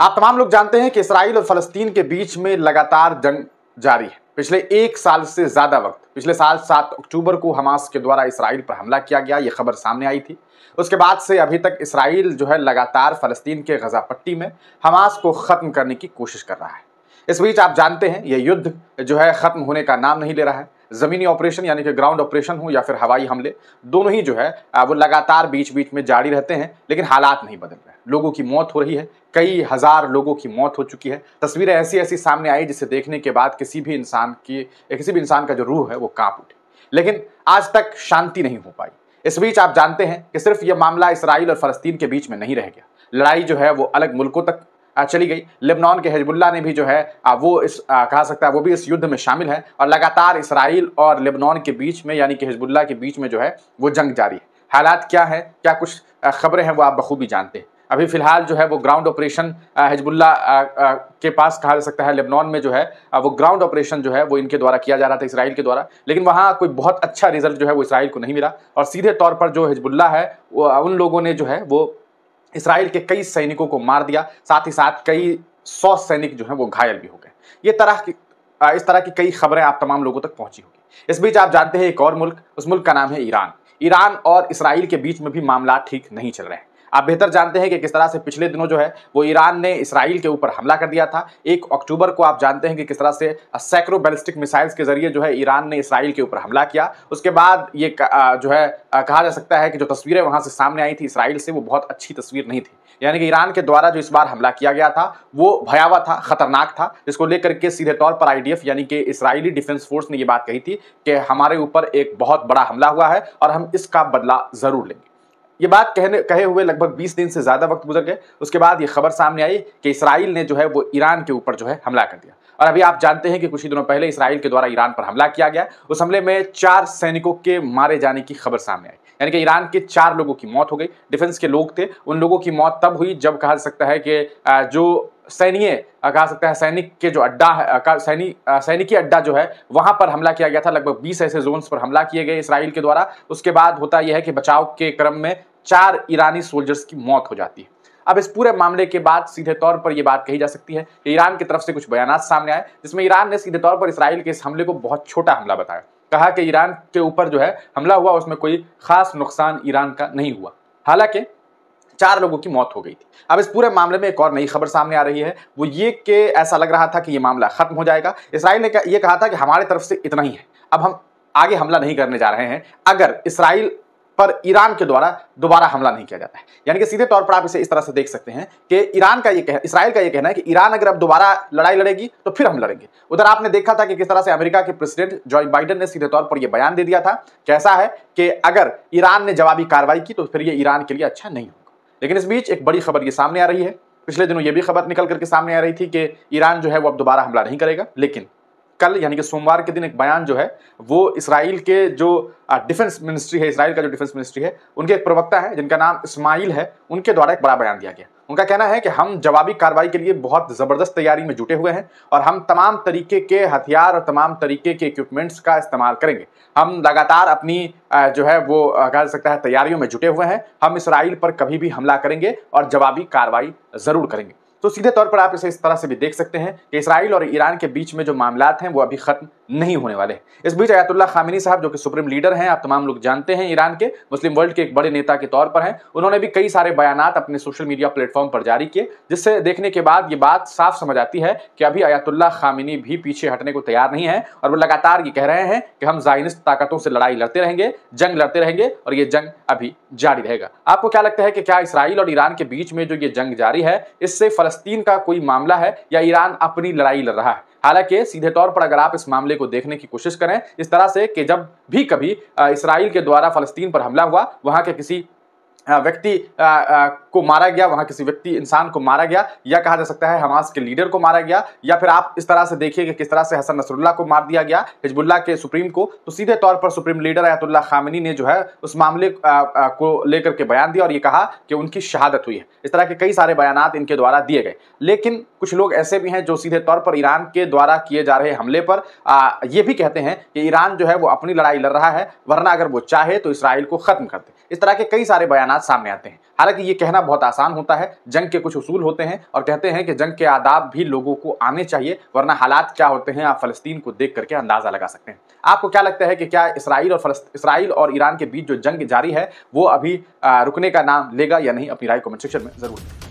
आप तमाम लोग जानते हैं कि इसराइल और फलस्तीन के बीच में लगातार जंग जारी है पिछले एक साल से ज़्यादा वक्त पिछले साल सात अक्टूबर को हमास के द्वारा इसराइल पर हमला किया गया ये खबर सामने आई थी उसके बाद से अभी तक इसराइल जो है लगातार फलस्तीन के गजा पट्टी में हमास को ख़त्म करने की कोशिश कर रहा है इस बीच आप जानते हैं ये युद्ध जो है ख़त्म होने का नाम नहीं ले रहा है ज़मीनी ऑपरेशन यानी कि ग्राउंड ऑपरेशन हो या फिर हवाई हमले दोनों ही जो है वो लगातार बीच बीच में जारी रहते हैं लेकिन हालात नहीं बदल रहे लोगों की मौत हो रही है कई हज़ार लोगों की मौत हो चुकी है तस्वीरें ऐसी ऐसी सामने आई जिसे देखने के बाद किसी भी इंसान की किसी भी इंसान का जो रूह है वो कांप उठे लेकिन आज तक शांति नहीं हो पाई इस बीच आप जानते हैं कि सिर्फ यह मामला इसराइल और फलस्तीन के बीच में नहीं रह गया लड़ाई जो है वो अलग मुल्कों तक चली गई लेबनान के हिजबुल्ला ने भी जो है वो इस कहा सकता है वो भी इस युद्ध में शामिल है और लगातार इसराइल और लेबनान के बीच में यानी कि हिजबुल्ला के बीच में जो है वो जंग जारी है हालात क्या है क्या कुछ खबरें हैं वो आप बखूबी जानते हैं अभी फ़िलहाल जो है वो ग्राउंड ऑपरेशन हिजबुल्ला के पास कहा जा सकता है लेबनान में जो है वो ग्राउंड ऑपरेशन जो है वो इनके द्वारा किया जा रहा था इसराइल के द्वारा लेकिन वहाँ कोई बहुत अच्छा रिजल्ट जो है वो इसराइल को नहीं मिला और सीधे तौर पर जो हिजबुल्ला है उन लोगों ने जो है वो इसराइल के कई सैनिकों को मार दिया साथ ही साथ कई सौ सैनिक जो हैं वो घायल भी हो गए ये तरह की इस तरह की कई खबरें आप तमाम लोगों तक पहुंची होगी इस बीच आप जानते हैं एक और मुल्क उस मुल्क का नाम है ईरान ईरान और इसराइल के बीच में भी मामला ठीक नहीं चल रहे हैं आप बेहतर जानते हैं कि किस तरह से पिछले दिनों जो है वो ईरान ने इसराइल के ऊपर हमला कर दिया था एक अक्टूबर को आप जानते हैं कि किस तरह से सैक्रो बैलिस्टिक मिसाइल्स के जरिए जो है ईरान ने इसराइल के ऊपर हमला किया उसके बाद ये जो है कहा जा सकता है कि जो तस्वीरें वहाँ से सामने आई थी इसराइल से वो बहुत अच्छी तस्वीर नहीं थी यानी कि ईरान के द्वारा जो इस बार हमला किया गया था वो भयावह था खतरनाक था इसको लेकर के सीधे तौर पर आई यानी कि इसराइली डिफेंस फोर्स ने ये बात कही थी कि हमारे ऊपर एक बहुत बड़ा हमला हुआ है और हम इसका बदला ज़रूर लेंगे ये बात कहने कहे हुए लगभग 20 दिन से ज़्यादा वक्त गुजर गए उसके बाद ये खबर सामने आई कि इसराइल ने जो है वो ईरान के ऊपर जो है हमला कर दिया और अभी आप जानते हैं कि कुछ ही दिनों पहले इसराइल के द्वारा ईरान पर हमला किया गया उस हमले में चार सैनिकों के मारे जाने की खबर सामने आई यानी कि ईरान के चार लोगों की मौत हो गई डिफेंस के लोग थे उन लोगों की मौत तब हुई जब कहा सकता है कि जो सैन्य कहा सकता है सैनिक के जो अड्डा है सैनिक सैनिकी अड्डा जो है वहां पर हमला किया गया था लगभग 20 ऐसे जोन्स पर हमला किए गए इसराइल के द्वारा उसके बाद होता यह है कि बचाव के क्रम में चार ईरानी सोल्जर्स की मौत हो जाती है अब इस पूरे मामले के बाद सीधे तौर पर यह बात कही जा सकती है कि ईरान की तरफ से कुछ बयान सामने आए जिसमें ईरान ने सीधे तौर पर इसराइल के इस हमले को बहुत छोटा हमला बताया कहा कि ईरान के ऊपर जो है हमला हुआ उसमें कोई खास नुकसान ईरान का नहीं हुआ हालांकि चार लोगों की मौत हो गई थी अब इस पूरे मामले में एक और नई खबर सामने आ रही है वो ये कि ऐसा लग रहा था कि ये मामला खत्म हो जाएगा इसराइल ने ये कहा था कि हमारे तरफ से इतना ही है अब हम आगे हमला नहीं करने जा रहे हैं अगर इसराइल पर ईरान के द्वारा दोबारा हमला नहीं किया जाता है यानी कि सीधे तौर पर आप इसे इस तरह से देख सकते हैं कि ईरान का ये कह इसराइल का ये कहना है कि ईरान अगर अब दोबारा लड़ाई लड़ेगी तो फिर हम लड़ेंगे उधर आपने देखा था कि किस तरह से अमेरिका के प्रेसिडेंट जो बाइडन ने सीधे तौर पर यह बयान दे दिया था कैसा है कि अगर ईरान ने जवाबी कार्रवाई की तो फिर ये ईरान के लिए अच्छा नहीं होगा लेकिन इस बीच एक बड़ी खबर ये सामने आ रही है पिछले दिनों ये भी खबर निकल करके सामने आ रही थी कि ईरान जो है वो अब दोबारा हमला नहीं करेगा लेकिन कल यानी कि सोमवार के दिन एक बयान जो है वो इसराइल के जो डिफेंस मिनिस्ट्री है इसराइल का जो डिफेंस मिनिस्ट्री है उनके एक प्रवक्ता है जिनका नाम इस्माइल है उनके द्वारा एक बड़ा बयान दिया गया उनका कहना है कि हम जवाबी कार्रवाई के लिए बहुत ज़बरदस्त तैयारी में जुटे हुए हैं और हम तमाम तरीके के हथियार और तमाम तरीके के इक्विपमेंट्स का इस्तेमाल करेंगे हम लगातार अपनी जो है वो कह सकता है तैयारियों में जुटे हुए हैं हम इसराइल पर कभी भी हमला करेंगे और जवाबी कार्रवाई ज़रूर करेंगे तो सीधे तौर पर आप इसे इस तरह से भी देख सकते हैं कि इसराइल और ईरान के बीच में जो मामला हैं वो अभी खत्म नहीं होने वाले इस बीच अयातुल्ला खामिनी साहब जो कि सुप्रीम लीडर हैं आप तमाम लोग जानते हैं ईरान के मुस्लिम वर्ल्ड के एक बड़े नेता के तौर पर हैं उन्होंने भी कई सारे बयान अपने सोशल मीडिया प्लेटफॉर्म पर जारी किए जिससे देखने के बाद ये बात साफ समझ आती है कि अभी अयातुल्ला खामिनी भी पीछे हटने को तैयार नहीं है और वो लगातार ये कह रहे हैं कि हम जाइनिस्ट ताकतों से लड़ाई लड़ते रहेंगे जंग लड़ते रहेंगे और ये जंग अभी जारी रहेगा आपको क्या लगता है कि क्या इसराइल और ईरान के बीच में जो ये जंग जारी है इससे फल फलस्तीन का कोई मामला है या ईरान अपनी लड़ाई लड़ रहा है हालांकि सीधे तौर पर अगर आप इस मामले को देखने की कोशिश करें इस तरह से कि जब भी कभी इसराइल के द्वारा फलस्तीन पर हमला हुआ वहां के किसी हाँ, व्यक्ति को मारा गया वहाँ किसी व्यक्ति इंसान को मारा गया या कहा जा सकता है हमास के लीडर को मारा गया या फिर आप इस तरह से देखिए कि किस तरह से हसन नसरुल्ला को मार दिया गया हिजबुल्ला के सुप्रीम को तो सीधे तौर पर सुप्रीम लीडर आयतुल्ला खामिनी ने जो है उस मामले को लेकर के बयान दिया और ये कहा कि उनकी शहादत हुई है इस तरह के कई सारे बयान इनके द्वारा दिए गए लेकिन कुछ लोग ऐसे भी हैं जो सीधे तौर पर ईरान के द्वारा किए जा रहे हमले पर ये भी कहते हैं कि ईरान जो है वो अपनी लड़ाई लड़ रहा है वरना अगर वो चाहे तो इसराइल को ख़त्म कर दे इस तरह के कई सारे बयान सामने आते हैं हालांकि ये कहना बहुत आसान होता है जंग के कुछ उसूल होते हैं और कहते हैं कि जंग के आदाब भी लोगों को आने चाहिए वरना हालात क्या होते हैं आप फलस्तीन को देख करके अंदाज़ा लगा सकते हैं आपको क्या लगता है कि क्या इसराइल और इसराइल और ईरान के बीच जो जंग जारी है वो अभी रुकने का नाम लेगा या नहीं अपनी राय कमेंट सेक्शन में ज़रूर